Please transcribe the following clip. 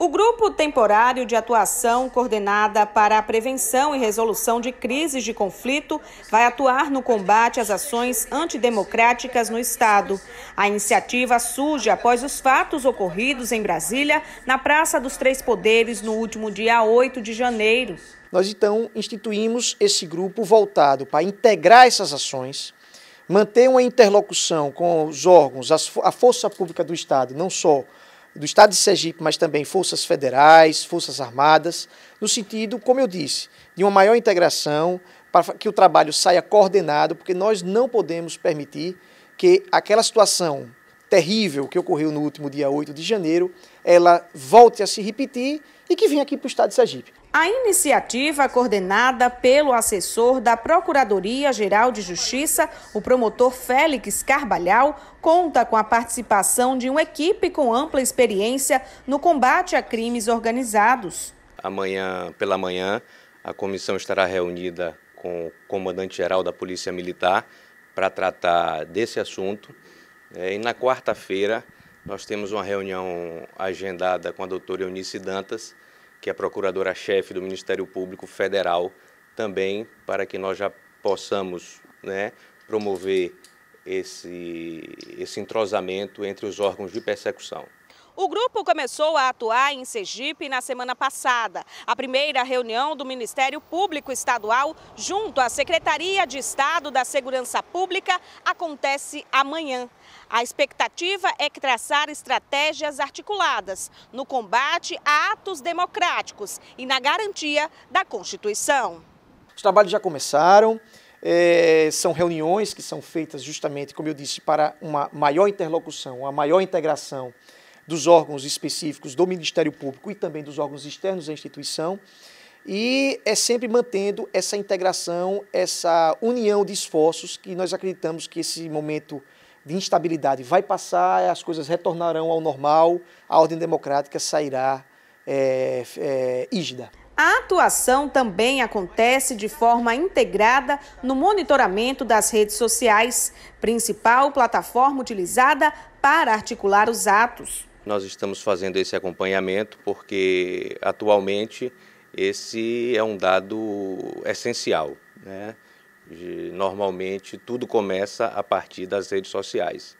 O Grupo Temporário de Atuação Coordenada para a Prevenção e Resolução de Crises de Conflito vai atuar no combate às ações antidemocráticas no Estado. A iniciativa surge após os fatos ocorridos em Brasília, na Praça dos Três Poderes, no último dia 8 de janeiro. Nós então instituímos esse grupo voltado para integrar essas ações, manter uma interlocução com os órgãos, a Força Pública do Estado, não só do Estado de Sergipe, mas também forças federais, forças armadas, no sentido, como eu disse, de uma maior integração para que o trabalho saia coordenado, porque nós não podemos permitir que aquela situação terrível que ocorreu no último dia 8 de janeiro, ela volte a se repetir e que venha aqui para o Estado de Sergipe. A iniciativa, coordenada pelo assessor da Procuradoria-Geral de Justiça, o promotor Félix Carbalhal, conta com a participação de uma equipe com ampla experiência no combate a crimes organizados. Amanhã, pela manhã, a comissão estará reunida com o comandante-geral da Polícia Militar para tratar desse assunto. É, e na quarta-feira, nós temos uma reunião agendada com a doutora Eunice Dantas que é a procuradora-chefe do Ministério Público Federal, também para que nós já possamos né, promover esse, esse entrosamento entre os órgãos de persecução. O grupo começou a atuar em Sergipe na semana passada. A primeira reunião do Ministério Público Estadual, junto à Secretaria de Estado da Segurança Pública, acontece amanhã. A expectativa é que traçar estratégias articuladas no combate a atos democráticos e na garantia da Constituição. Os trabalhos já começaram. É, são reuniões que são feitas justamente, como eu disse, para uma maior interlocução, uma maior integração dos órgãos específicos do Ministério Público e também dos órgãos externos à instituição, e é sempre mantendo essa integração, essa união de esforços que nós acreditamos que esse momento de instabilidade vai passar, as coisas retornarão ao normal, a ordem democrática sairá é, é, ígida. A atuação também acontece de forma integrada no monitoramento das redes sociais, principal plataforma utilizada para articular os atos. Nós estamos fazendo esse acompanhamento porque atualmente esse é um dado essencial. Né? Normalmente tudo começa a partir das redes sociais.